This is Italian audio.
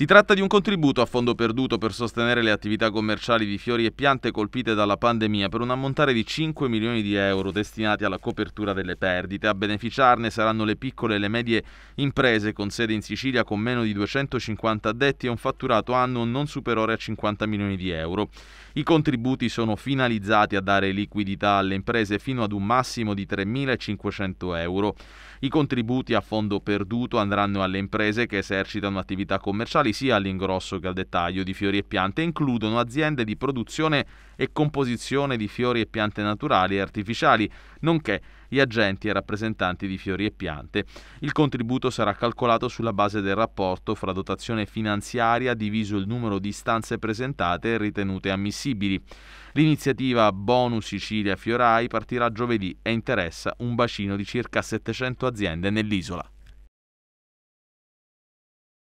Si tratta di un contributo a fondo perduto per sostenere le attività commerciali di fiori e piante colpite dalla pandemia per un ammontare di 5 milioni di euro destinati alla copertura delle perdite. A beneficiarne saranno le piccole e le medie imprese con sede in Sicilia con meno di 250 addetti e un fatturato annuo non superiore a 50 milioni di euro. I contributi sono finalizzati a dare liquidità alle imprese fino ad un massimo di 3.500 euro. I contributi a fondo perduto andranno alle imprese che esercitano attività commerciali quali sia all'ingrosso che al dettaglio di fiori e piante includono aziende di produzione e composizione di fiori e piante naturali e artificiali, nonché gli agenti e rappresentanti di fiori e piante. Il contributo sarà calcolato sulla base del rapporto fra dotazione finanziaria diviso il numero di istanze presentate e ritenute ammissibili. L'iniziativa Bonus Sicilia Fiorai partirà giovedì e interessa un bacino di circa 700 aziende nell'isola.